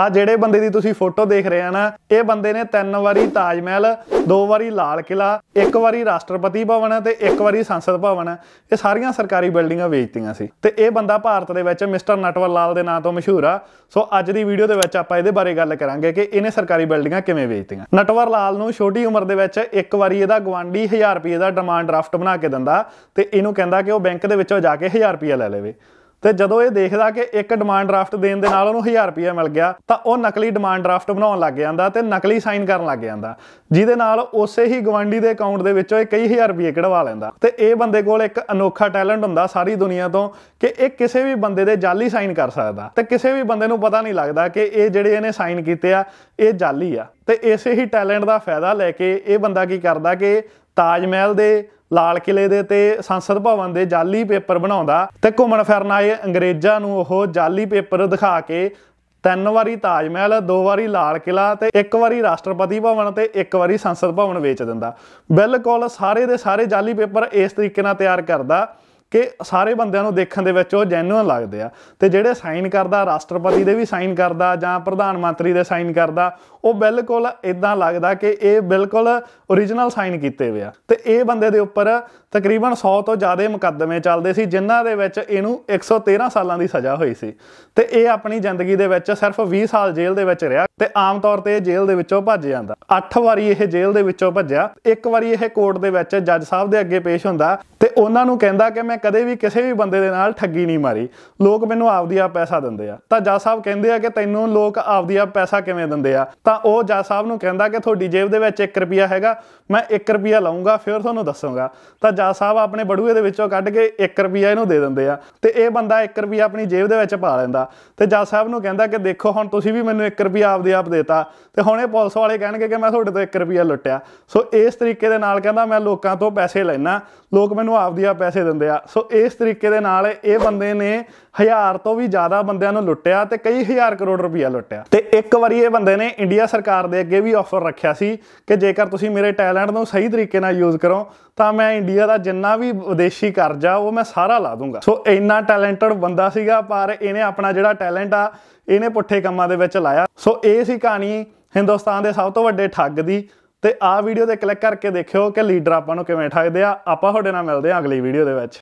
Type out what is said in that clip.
ਆ ਜਿਹੜੇ ਬੰਦੇ ਦੀ ਤੁਸੀਂ ਫੋਟੋ ਦੇਖ ਰਹੇ ਆ ਨਾ ਇਹ ਬੰਦੇ ਨੇ ਤਿੰਨ ਵਾਰੀ ਤਾਜ ਮਹਿਲ ਦੋ ਵਾਰੀ ਲਾਲ ਕਿਲਾ ਇੱਕ ਵਾਰੀ ਰਾਸ਼ਟਰਪਤੀ ਭਵਨ ਤੇ ਇੱਕ ਵਾਰੀ ਸੰਸਦ ਭਵਨ ਇਹ ਸਾਰੀਆਂ ਸਰਕਾਰੀ ਬਿਲਡਿੰਗਾਂ ਵੇਚਤੀਆਂ ਸੀ ਤੇ ਇਹ ਬੰਦਾ ਭਾਰਤ ਦੇ ਵਿੱਚ ਮਿਸਟਰ ਨਟਵਰ ਲਾਲ ਦੇ ਨਾਂ ਤੋਂ ਮਸ਼ਹੂਰ ਆ ਸੋ ਅੱਜ ਦੀ ਵੀਡੀਓ ਦੇ ਵਿੱਚ ਆਪਾਂ ਇਹਦੇ ਬਾਰੇ ਗੱਲ ਕਰਾਂਗੇ ਕਿ ਇਹਨੇ ਸਰਕਾਰੀ ਬਿਲਡਿੰਗਾਂ ਕਿਵੇਂ ਵੇਚਤੀਆਂ ਨਟਵਰ ਲਾਲ ਨੂੰ ਛੋਟੀ ਉਮਰ ਦੇ ਵਿੱਚ ਇੱਕ ਵਾਰੀ ਇਹਦਾ ਗਵਾਂਡੀ 1000 ਰੁਪਏ ਦਾ ਡਿਮਾਂਡ ਡਰਾਫਟ ਬਣਾ ਕੇ ਦਿੰਦਾ ਤੇ ਇਹਨੂੰ ਕਹਿੰਦਾ ਕਿ ਉਹ ਬੈਂਕ ਦੇ ਵਿੱਚੋਂ ਜਾ ਕੇ 1000 ਰੁਪਏ ਲੈ ਲਵੇ ਤੇ ਜਦੋਂ ਇਹ ਦੇਖਦਾ ਕਿ ਇੱਕ ਡਿਮਾਂਡ ਡਰਾਫਟ ਦੇਣ ਦੇ ਨਾਲ ਉਹਨੂੰ 1000 ਰੁਪਏ ਮਿਲ ਗਿਆ ਤਾਂ ਉਹ ਨਕਲੀ ਡਿਮਾਂਡ ਡਰਾਫਟ ਬਣਾਉਣ ਲੱਗ ਜਾਂਦਾ ਤੇ ਨਕਲੀ ਸਾਈਨ ਕਰਨ ਲੱਗ ਜਾਂਦਾ ਜਿਹਦੇ ਨਾਲ ਉਸੇ ਹੀ ਗਵਾਂਡੀ ਦੇ ਅਕਾਊਂਟ ਦੇ ਵਿੱਚੋਂ ਇਹ ਕਈ ਹਜ਼ਾਰ ਰੁਪਏ ਕਢਵਾ ਲੈਂਦਾ ਤੇ ਇਹ ਬੰਦੇ ਕੋਲ ਇੱਕ ਅਨੋਖਾ ਟੈਲੈਂਟ ਹੁੰਦਾ ਸਾਰੀ ਦੁਨੀਆ ਤੋਂ ਕਿ ਇਹ ਕਿਸੇ ਵੀ ਬੰਦੇ ਦੇ ਜਾਲੀ ਸਾਈਨ ਕਰ ਸਕਦਾ ਤੇ ਕਿਸੇ ਵੀ ਬੰਦੇ ਨੂੰ ਪਤਾ ਨਹੀਂ ਲੱਗਦਾ ਕਿ ਇਹ ਜਿਹੜੇ ਇਹਨੇ ਸਾਈਨ ਕੀਤੇ ਆ ਇਹ ਜਾਲੀ ਆ ਤੇ ਇਸੇ ਹੀ ਟੈਲੈਂਟ ਦਾ ਫਾਇਦਾ ਲੈ ਕੇ ਇਹ ਬੰਦਾ ਕੀ ਕਰਦਾ ਕਿ ਤਾਜ ਮਹਿਲ ਦੇ ਲਾਲ ਕਿਲੇ ਦੇ ਤੇ ਸੰਸਦ ਭਵਨ ਦੇ ਜਾਲੀ ਪੇਪਰ ਬਣਾਉਂਦਾ ਤੇ ਘੁੰਮਣ ਫਿਰਨ ਆਏ ਅੰਗਰੇਜ਼ਾਂ ਨੂੰ ਉਹ ਜਾਲੀ ਪੇਪਰ ਦਿਖਾ ਕੇ ਤਿੰਨ ਵਾਰੀ ਤਾਜ ਮਹਿਲ ਦੋ ਵਾਰੀ ਲਾਲ ਕਿਲਾ ਤੇ ਇੱਕ ਵਾਰੀ ਰਾਸ਼ਟਰਪਤੀ ਭਵਨ ਤੇ ਇੱਕ ਵਾਰੀ ਸੰਸਦ ਭਵਨ ਵੇਚ ਦਿੰਦਾ ਬਿਲਕੁਲ ਸਾਰੇ ਦੇ ਸਾਰੇ ਜਾਲੀ ਪੇਪਰ ਇਸ ਤਰੀਕੇ ਨਾਲ ਤਿਆਰ ਕਰਦਾ ਕਿ ਸਾਰੇ ਬੰਦਿਆਂ ਨੂੰ ਦੇਖਣ ਦੇ ਵਿੱਚ ਉਹ ਜੈਨੂਇਨ ਲੱਗਦੇ ਆ ਤੇ ਜਿਹੜੇ ਸਾਈਨ ਕਰਦਾ ਰਾਸ਼ਟਰਪਤੀ ਦੇ ਵੀ ਸਾਈਨ ਕਰਦਾ ਜਾਂ ਪ੍ਰਧਾਨ ਮੰਤਰੀ ਦੇ ਸਾਈਨ ਕਰਦਾ ਉਹ ਬਿਲਕੁਲ ਇਦਾਂ ਲੱਗਦਾ ਕਿ ਇਹ ਬਿਲਕੁਲ origignal ਸਾਈਨ ਕੀਤੇ ਹੋਏ ਆ ਤੇ ਇਹ ਬੰਦੇ ਦੇ ਉੱਪਰ ਤਕਰੀਬਨ 100 ਤੋਂ ਜ਼ਿਆਦਾ ਮੁਕੱਦਮੇ ਚੱਲਦੇ ਸੀ ਜਿਨ੍ਹਾਂ ਦੇ ਵਿੱਚ ਇਹਨੂੰ 113 ਸਾਲਾਂ ਦੀ ਸਜ਼ਾ ਹੋਈ ਸੀ ਤੇ ਇਹ ਆਪਣੀ ਜ਼ਿੰਦਗੀ ਦੇ ਵਿੱਚ ਸਿਰਫ 20 ਸਾਲ ਜੇਲ੍ਹ ਦੇ ਵਿੱਚ ਰਿਹਾ ਤੇ ਆਮ ਤੌਰ ਤੇ ਇਹ ਜੇਲ੍ਹ ਦੇ ਵਿੱਚੋਂ ਭੱਜ ਜਾਂਦਾ 8 ਵਾਰੀ ਇਹ ਜੇਲ੍ਹ ਦੇ ਵਿੱਚੋਂ ਭੱਜਿਆ ਇੱਕ ਵਾਰੀ ਇਹ ਕੋਰਟ ਦੇ ਵਿੱਚ ਜੱਜ ਸਾਹਿਬ ਦੇ ਅੱਗੇ ਪੇਸ਼ ਹੁੰਦਾ ਤੇ ਉਹਨਾਂ ਨੂੰ ਕਹਿੰਦਾ ਕਿ ਮੈਂ ਕਦੇ ਵੀ ਕਿਸੇ ਵੀ ਬੰਦੇ ਦੇ ਨਾਲ ਠੱਗੀ ਨਹੀਂ ਮਾਰੀ ਲੋਕ ਮੈਨੂੰ ਆਪਦੀ ਆ ਪੈਸਾ ਦਿੰਦੇ ਆ ਤਾਂ ਜੱਜ ਸਾਹਿਬ ਕਹਿੰਦੇ ਆ ਕਿ ਤੈਨੂੰ ਲੋਕ ਆਪਦੀ ਆ ਪੈਸਾ ਕਿਵੇਂ ਦਿੰਦੇ ਆ ਤਾਂ ਉਹ ਜੱਜ ਸਾਹਿਬ ਨੂੰ ਕਹਿੰਦਾ ਕਿ ਤੁਹਾਡੀ ਜੇਬ ਦੇ ਵਿੱਚ 1 ਰੁਪਿਆ ਹੈਗਾ ਮੈਂ 1 ਰੁਪਿਆ ਲਾਉਂਗਾ ਫਿਰ ਤੁਹਾਨੂੰ ਦੱਸਾਂਗਾ ਤਾਂ ਜੱਜ ਸਾਹਿਬ ਆਪਣੇ ਬੜੂਏ ਦੇ ਵਿੱਚੋਂ ਕੱਢ ਕੇ 1 ਰੁਪਿਆ ਇਹਨੂੰ ਦੇ ਦਿੰਦੇ ਆ ਤੇ ਇਹ ਬੰਦਾ 1 ਰੁਪਿਆ ਆਪਣੀ ਜੇਬ ਦੇ ਵਿੱਚ ਪਾ ਲੈਂਦਾ ਤੇ ਜੱਜ ਸਾਹਿਬ ਨੂੰ ਕਹਿੰਦਾ ਕਿ ਦੇਖੋ ਹੁਣ ਤੁਸੀਂ ਵੀ ਮੈਨੂੰ 1 ਰੁਪਿਆ ਆਪਦੇ ਆਪ ਦੇਤਾ ਤੇ ਹੁਣ ਇਹ ਪੁਲਿਸ ਵਾਲੇ ਕਹਿਣਗੇ ਕਿ ਮੈਂ ਤੁਹਾਡੇ ਤੋਂ 1 ਰੁਪਿਆ ਲੁੱਟਿਆ ਸੋ ਇਸ ਤਰੀਕੇ ਦੇ ਨਾਲ ਕਹਿੰਦਾ ਮੈਂ ਲੋਕਾਂ ਤੋਂ ਪੈਸੇ ਲੈਣਾ ਲੋਕ ਮੈਨੂੰ ਆਪਦੀ ਆਪ ਪੈਸੇ ਦਿੰਦੇ ਆ ਸੋ ਇਸ ਤਰੀਕੇ ਦੇ ਨਾਲ ਇਹ ਬੰਦੇ ਨੇ ਹਜ਼ਾਰ ਤੋਂ ਵੀ ਜ਼ਿਆਦਾ ਬੰਦਿਆਂ ਨੂੰ ਲੁੱਟਿਆ ਤੇ ਕਈ ਹਜ਼ਾਰ ਕਰੋੜ ਰੁਪਇਆ ਲੁੱਟਿਆ ਤੇ ਇੱਕ ਵਾਰੀ ਇਹ ਬੰਦੇ ਨੇ ਇੰਡੀਆ ਸਰਕਾਰ ਦੇ ਅੱਗੇ ਵੀ ਆਫਰ ਰੱਖਿਆ ਸੀ ਕਿ ਜੇਕਰ ਤੁਸੀਂ ਮੇਰੇ ਟੈਲੈਂਟ ਨੂੰ ਸਹੀ ਤਰੀਕੇ ਨਾਲ ਯੂਜ਼ ਕਰੋ ਤਾਂ ਮੈਂ ਇੰਡੀਆ ਦਾ ਜਿੰਨਾ ਵੀ ਵਿਦੇਸ਼ੀ ਕਰਜ਼ਾ ਉਹ ਮੈਂ ਸਾਰਾ ਲਾ ਦੂੰਗਾ ਸੋ ਇੰਨਾ ਟੈਲੈਂਟਡ ਬੰਦਾ ਸੀਗਾ ਪਰ ਇਹਨੇ ਆਪਣਾ ਜਿਹੜਾ ਟੈਲੈਂਟ ਆ ਇਹਨੇ ਪੁੱਠੇ ਕੰਮਾਂ ਦੇ ਵਿੱਚ ਲਾਇਆ ਸੋ ਇਹ ਸੀ ਕਹਾਣੀ ਹਿੰਦੁਸਤਾਨ ਦੇ ਸਭ ਤੋਂ ਵੱਡੇ ਠੱਗ ਦੀ ਤੇ ਆਹ ਵੀਡੀਓ ਤੇ ਕਲਿੱਕ ਕਰਕੇ ਦੇਖਿਓ ਕਿ ਲੀਡਰ ਆਪਾਂ ਨੂੰ ਕਿਵੇਂ ਠੱਗਦੇ ਆ ਆਪਾਂ ਤੁਹਾਡੇ ਨਾਲ ਮਿਲਦੇ ਆ ਅਗਲੀ ਵੀਡੀਓ ਦੇ ਵਿੱਚ